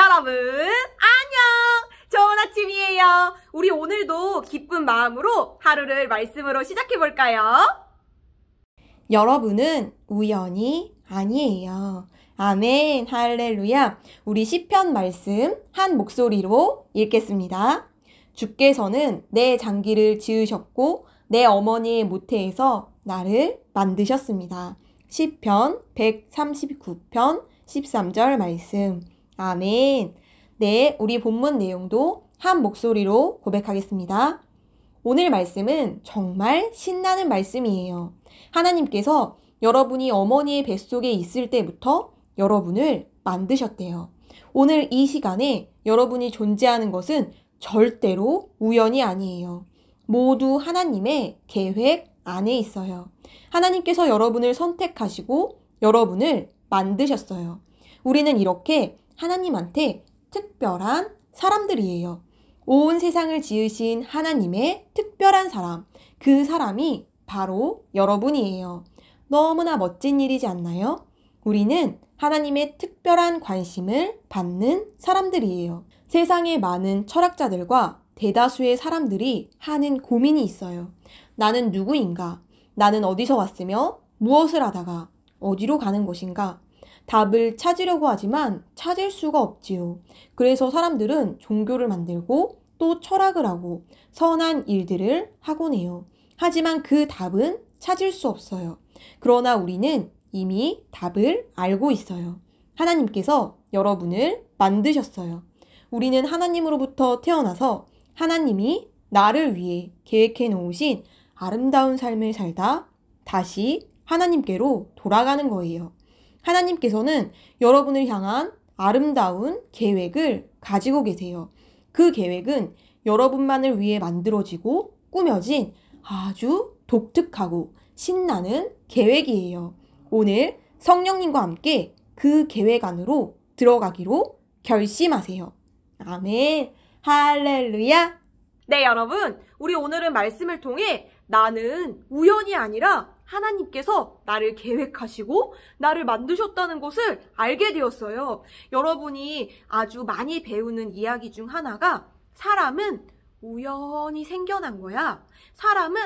여러분 안녕! 좋은 아침이에요. 우리 오늘도 기쁜 마음으로 하루를 말씀으로 시작해볼까요? 여러분은 우연이 아니에요. 아멘, 할렐루야. 우리 시편 말씀 한 목소리로 읽겠습니다. 주께서는 내 장기를 지으셨고 내 어머니의 모태에서 나를 만드셨습니다. 시편 139편 13절 말씀. 아멘. 네, 우리 본문 내용도 한 목소리로 고백하겠습니다. 오늘 말씀은 정말 신나는 말씀이에요. 하나님께서 여러분이 어머니의 뱃속에 있을 때부터 여러분을 만드셨대요. 오늘 이 시간에 여러분이 존재하는 것은 절대로 우연이 아니에요. 모두 하나님의 계획 안에 있어요. 하나님께서 여러분을 선택하시고 여러분을 만드셨어요. 우리는 이렇게 하나님한테 특별한 사람들이에요. 온 세상을 지으신 하나님의 특별한 사람, 그 사람이 바로 여러분이에요. 너무나 멋진 일이지 않나요? 우리는 하나님의 특별한 관심을 받는 사람들이에요. 세상의 많은 철학자들과 대다수의 사람들이 하는 고민이 있어요. 나는 누구인가? 나는 어디서 왔으며 무엇을 하다가 어디로 가는 것인가? 답을 찾으려고 하지만 찾을 수가 없지요. 그래서 사람들은 종교를 만들고 또 철학을 하고 선한 일들을 하곤 해요. 하지만 그 답은 찾을 수 없어요. 그러나 우리는 이미 답을 알고 있어요. 하나님께서 여러분을 만드셨어요. 우리는 하나님으로부터 태어나서 하나님이 나를 위해 계획해 놓으신 아름다운 삶을 살다 다시 하나님께로 돌아가는 거예요. 하나님께서는 여러분을 향한 아름다운 계획을 가지고 계세요. 그 계획은 여러분만을 위해 만들어지고 꾸며진 아주 독특하고 신나는 계획이에요. 오늘 성령님과 함께 그 계획 안으로 들어가기로 결심하세요. 아멘. 할렐루야. 네, 여러분. 우리 오늘은 말씀을 통해 나는 우연이 아니라 하나님께서 나를 계획하시고 나를 만드셨다는 것을 알게 되었어요. 여러분이 아주 많이 배우는 이야기 중 하나가 사람은 우연히 생겨난 거야. 사람은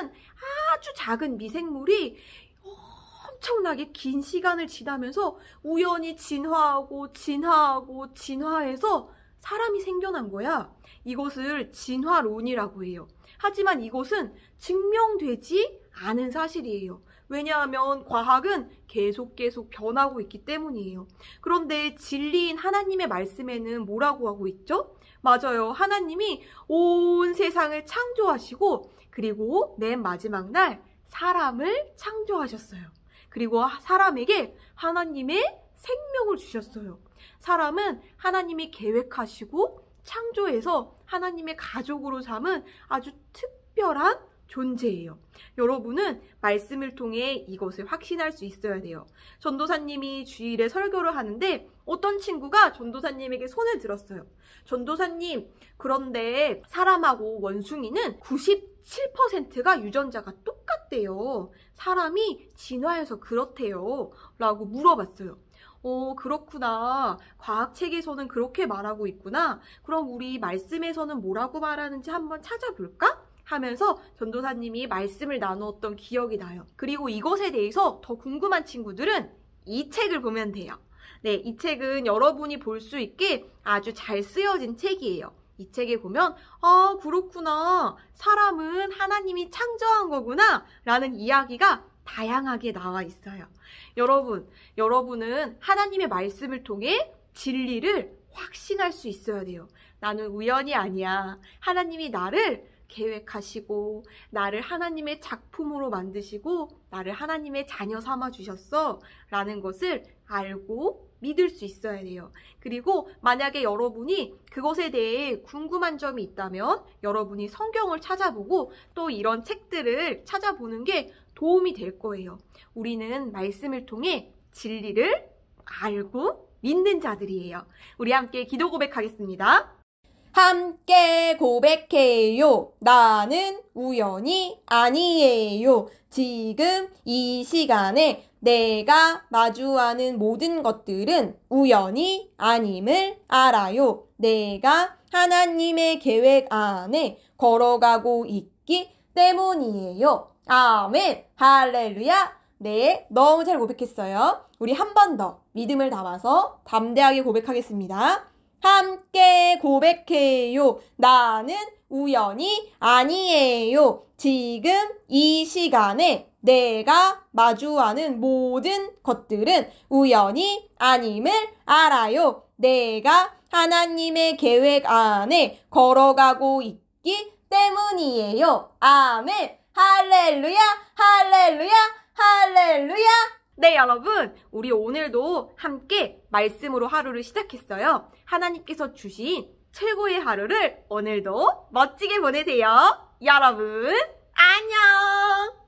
아주 작은 미생물이 엄청나게 긴 시간을 지나면서 우연히 진화하고 진화하고 진화해서 사람이 생겨난 거야. 이것을 진화론이라고 해요. 하지만 이것은 증명되지 않은 사실이에요. 왜냐하면 과학은 계속 계속 변하고 있기 때문이에요. 그런데 진리인 하나님의 말씀에는 뭐라고 하고 있죠? 맞아요. 하나님이 온 세상을 창조하시고 그리고 맨 마지막 날 사람을 창조하셨어요. 그리고 사람에게 하나님의 생명을 주셨어요. 사람은 하나님이 계획하시고 창조해서 하나님의 가족으로 삼은 아주 특별한 존재예요. 여러분은 말씀을 통해 이것을 확신할 수 있어야 돼요. 전도사님이 주일에 설교를 하는데 어떤 친구가 전도사님에게 손을 들었어요. 전도사님, 그런데 사람하고 원숭이는 97%가 유전자가 똑같대요. 사람이 진화해서 그렇대요. 라고 물어봤어요. 어, 그렇구나. 과학책에서는 그렇게 말하고 있구나. 그럼 우리 말씀에서는 뭐라고 말하는지 한번 찾아볼까? 하면서 전도사님이 말씀을 나누었던 기억이 나요. 그리고 이것에 대해서 더 궁금한 친구들은 이 책을 보면 돼요. 네, 이 책은 여러분이 볼 수 있게 아주 잘 쓰여진 책이에요. 이 책에 보면 아 그렇구나 사람은 하나님이 창조한 거구나 라는 이야기가 다양하게 나와 있어요. 여러분, 여러분은 하나님의 말씀을 통해 진리를 확신할 수 있어야 돼요. 나는 우연이 아니야. 하나님이 나를 계획하시고 나를 하나님의 작품으로 만드시고 나를 하나님의 자녀 삼아 주셨어 라는 것을 알고 믿을 수 있어야 돼요. 그리고 만약에 여러분이 그것에 대해 궁금한 점이 있다면 여러분이 성경을 찾아보고 또 이런 책들을 찾아보는 게 도움이 될 거예요. 우리는 말씀을 통해 진리를 알고 믿는 자들이에요. 우리 함께 기도 고백하겠습니다. 함께 고백해요. 나는 우연이 아니에요. 지금 이 시간에 내가 마주하는 모든 것들은 우연이 아님을 알아요. 내가 하나님의 계획 안에 걸어가고 있기 때문이에요. 아멘. 할렐루야. 네, 너무 잘 고백했어요. 우리 한 번 더 믿음을 담아서 담대하게 고백하겠습니다. 함께 고백해요. 나는 우연이 아니에요. 지금 이 시간에 내가 마주하는 모든 것들은 우연이 아님을 알아요. 내가 하나님의 계획 안에 걸어가고 있기 때문이에요. 아멘. 할렐루야, 할렐루야, 할렐루야. 네, 여러분. 우리 오늘도 함께 말씀으로 하루를 시작했어요. 하나님께서 주신 최고의 하루를 오늘도 멋지게 보내세요. 여러분, 안녕!